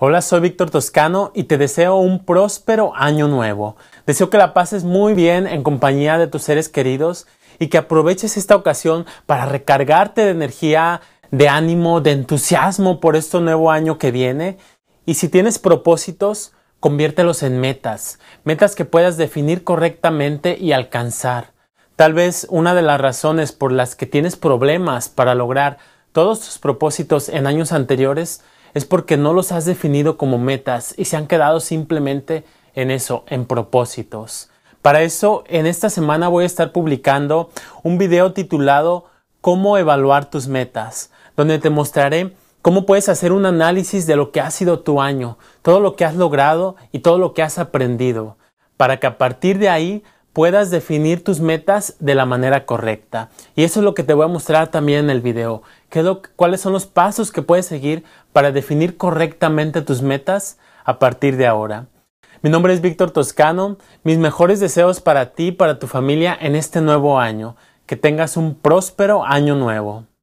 Hola, soy Víctor Toscano y te deseo un próspero año nuevo. Deseo que la pases muy bien en compañía de tus seres queridos y que aproveches esta ocasión para recargarte de energía, de ánimo, de entusiasmo por este nuevo año que viene. Y si tienes propósitos, conviértelos en metas, metas que puedas definir correctamente y alcanzar. Tal vez una de las razones por las que tienes problemas para lograr todos tus propósitos en años anteriores es porque no los has definido como metas y se han quedado simplemente en eso, en propósitos. Para eso, en esta semana voy a estar publicando un video titulado Cómo evaluar tus metas, donde te mostraré cómo puedes hacer un análisis de lo que ha sido tu año, todo lo que has logrado y todo lo que has aprendido, para que a partir de ahí puedas definir tus metas de la manera correcta. Y eso es lo que te voy a mostrar también en el video. ¿Cuáles son los pasos que puedes seguir para definir correctamente tus metas a partir de ahora? Mi nombre es Víctor Toscano. Mis mejores deseos para ti y para tu familia en este nuevo año. Que tengas un próspero año nuevo.